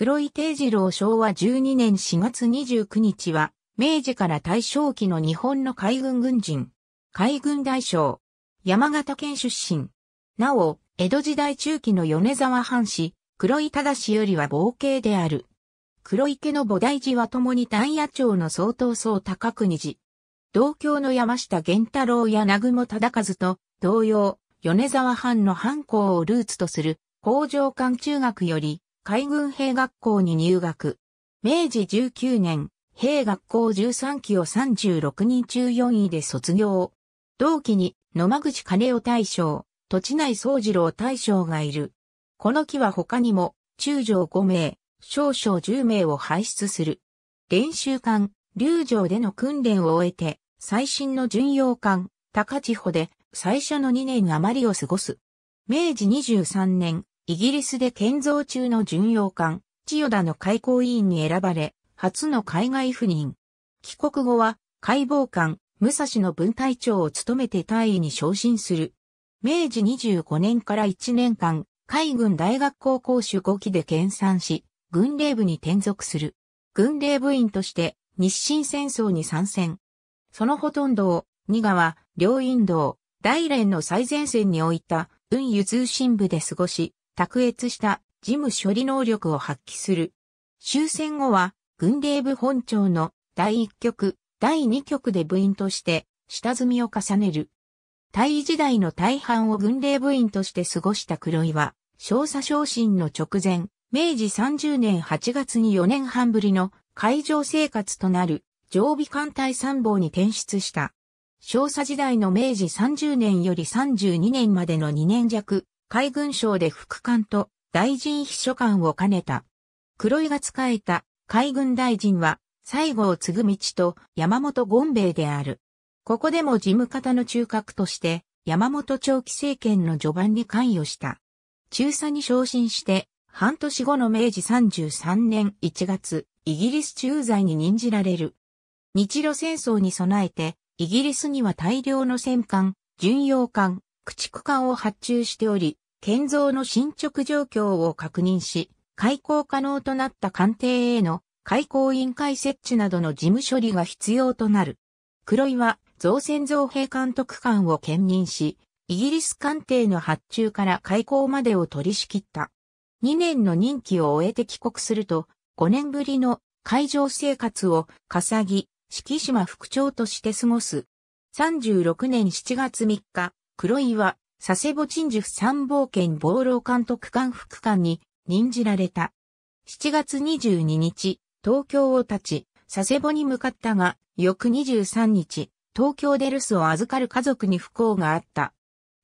黒井定次郎昭和12年4月29日は、明治から大正期の日本の海軍軍人、海軍大将、山形県出身。なお、江戸時代中期の米沢藩士、黒井忠よりは冒険である。黒池の菩提寺は共に丹野町の総統総高国寺。同郷の山下源太郎や南雲忠和と同様、米沢藩の藩校をルーツとする工場館中学より海軍兵学校に入学。明治19年、兵学校13期を36人中4位で卒業。同期に野間口金夫大将、土地内宗次郎大将がいる。この期は他にも、中将5名、少将10名を輩出する。練習艦、流城での訓練を終えて、最新の巡洋艦、高千穂で最初の2年余りを過ごす。明治23年、イギリスで建造中の巡洋艦、千代田の開港委員に選ばれ、初の海外赴任。帰国後は、解剖艦、武蔵の分隊長を務めて大尉に昇進する。明治25年から1年間、海軍大学校講習5期で研鑽し、軍令部に転属する。軍令部員として、日清戦争に参戦。そのほとんどを、仁川、両院道、大連の最前線に置いた、運輸通信部で過ごし、卓越した事務処理能力を発揮する。終戦後は、軍令部本庁の第1局、第2局で部員として下積みを重ねる。大時代の大半を軍令部員として過ごした黒井は、少佐昇進の直前、明治30年8月に4年半ぶりの海上生活となる常備艦隊参謀に転出した。少佐時代の明治30年より32年までの2年弱、海軍省で副官と大臣秘書官を兼ねた。黒井が仕えた海軍大臣は西郷継道と山本権兵衛である。ここでも事務方の中核として山本長期政権の序盤に関与した。中佐に昇進して半年後の明治33年1月、イギリス駐在に任じられる。日露戦争に備えて、イギリスには大量の戦艦、巡洋艦、駆逐艦を発注しており、建造の進捗状況を確認し、開港可能となった官邸への開港委員会設置などの事務処理が必要となる。黒井は造船造兵監督官を兼任し、イギリス官邸の発注から開港までを取り仕切った。2年の任期を終えて帰国すると、5年ぶりの海上生活を笠木、四季島副長として過ごす。36年7月3日、黒井は佐世保鎮守府参謀権暴露監督官副官に任じられた。7月22日、東京を立ち、佐世保に向かったが、翌23日、東京で留守を預かる家族に不幸があった。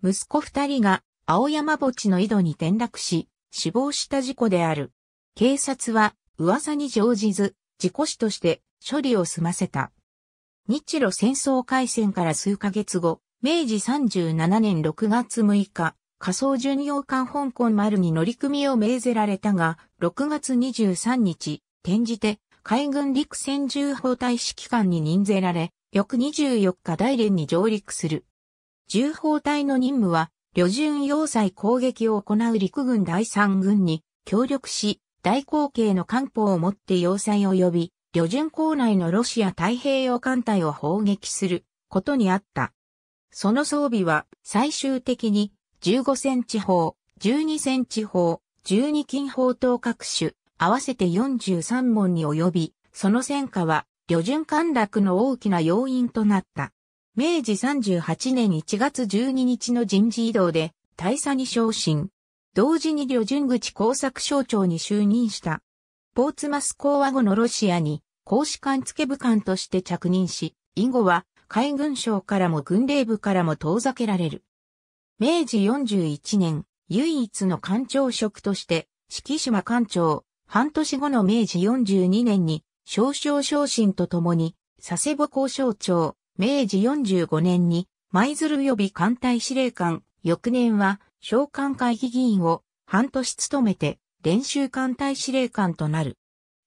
息子二人が青山墓地の井戸に転落し、死亡した事故である。警察は噂に乗じず、事故死として処理を済ませた。日露戦争開戦から数ヶ月後、明治37年6月6日、仮想巡洋艦香港丸に乗り組みを命ぜられたが、6月23日、転じて海軍陸戦重砲隊指揮官に任ぜられ、翌24日大連に上陸する。銃砲隊の任務は、旅順要塞攻撃を行う陸軍第三軍に協力し、大口径の艦砲を持って要塞を呼び、旅順港内のロシア太平洋艦隊を砲撃することにあった。その装備は最終的に15センチ砲、12センチ砲、12金砲等各種合わせて43門に及び、その戦果は旅順陥落の大きな要因となった。明治38年1月12日の人事異動で大佐に昇進。同時に旅順口工作省長に就任した。ポーツマス講和後のロシアに公使館付部官として着任し、以後は海軍省からも軍令部からも遠ざけられる。明治41年、唯一の艦長職として、四季島艦長、半年後の明治42年に、少々昇進とともに、佐世保交渉庁、明治45年に、舞鶴予備艦隊司令官、翌年は、召喚会議議員を半年務めて、練習艦隊司令官となる。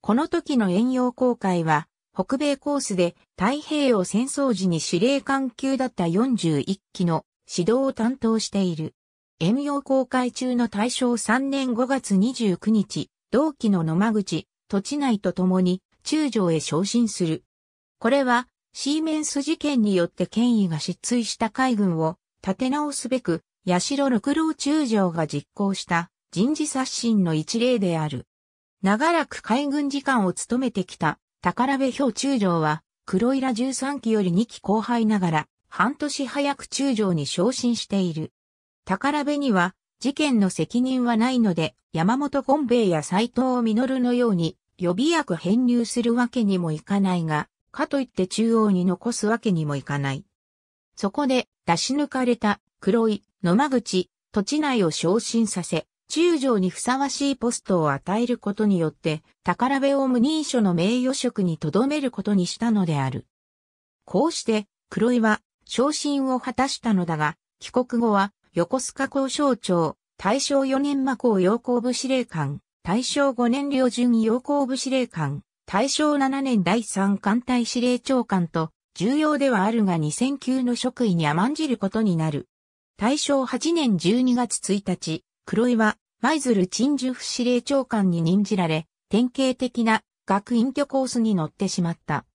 この時の遠洋航海は、北米コースで太平洋戦争時に司令官級だった41機の指導を担当している。遠洋航海中の大正3年5月29日、同期の野間口、土地内と共に中将へ昇進する。これは、シーメンス事件によって権威が失墜した海軍を立て直すべく、八代六郎中将が実行した人事刷新の一例である。長らく海軍次官を務めてきた宝部表中将は、黒イラ13期より2期後輩ながら、半年早く中将に昇進している。宝部には、事件の責任はないので、山本権兵衛や斎藤実のように、予備役編入するわけにもいかないが、かといって中央に残すわけにもいかない。そこで、出し抜かれた黒い野間口、土地内を昇進させ、中将にふさわしいポストを与えることによって、宝部を無認所の名誉職に留めることにしたのである。こうして、黒井は昇進を果たしたのだが、帰国後は横須賀交省庁、大正4年魔法陽光部司令官、大正5年領巡陽光部司令官、大正7年第3艦隊司令長官と、重要ではあるが2009の職位に甘んじることになる。大正8年12月1日、黒井は、舞鶴鎮守府司令長官に任じられ、典型的な学院居コースに乗ってしまった。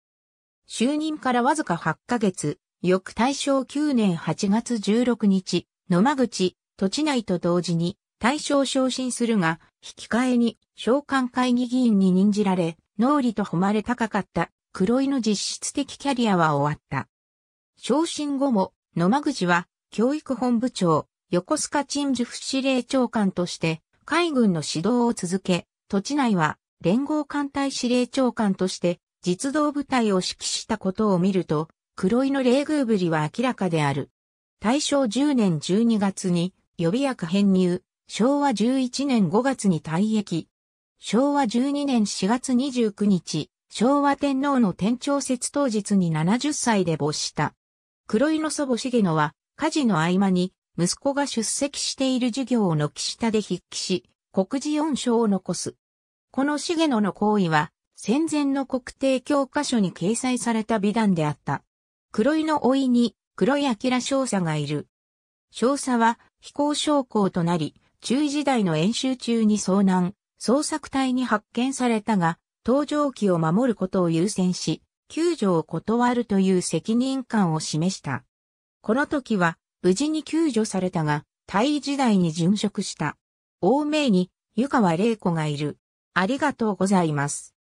就任からわずか8ヶ月、翌大正9年8月16日、野間口、土地内と同時に大正昇進するが、引き換えに召喚会議議員に任じられ、脳裏と誉れ高かった黒井の実質的キャリアは終わった。昇進後も野間口は教育本部長、横須賀鎮守府司令長官として海軍の指導を続け、土地内は連合艦隊司令長官として実動部隊を指揮したことを見ると、黒井の冷遇ぶりは明らかである。大正10年12月に予備役編入、昭和11年5月に退役。昭和12年4月29日、昭和天皇の天朝節当日に70歳で没した。黒井の祖母重野は、火事の合間に息子が出席している授業を軒下で筆記し、国事音書を残す。この重野の行為は、戦前の国定教科書に掲載された美談であった。黒井の老いに黒井明少佐がいる。少佐は飛行将校となり、中時代の演習中に遭難、捜索隊に発見されたが、搭乗機を守ることを優先し、救助を断るという責任感を示した。この時は無事に救助されたが、退位時代に殉職した。大名に、湯川玲子がいる。ありがとうございます。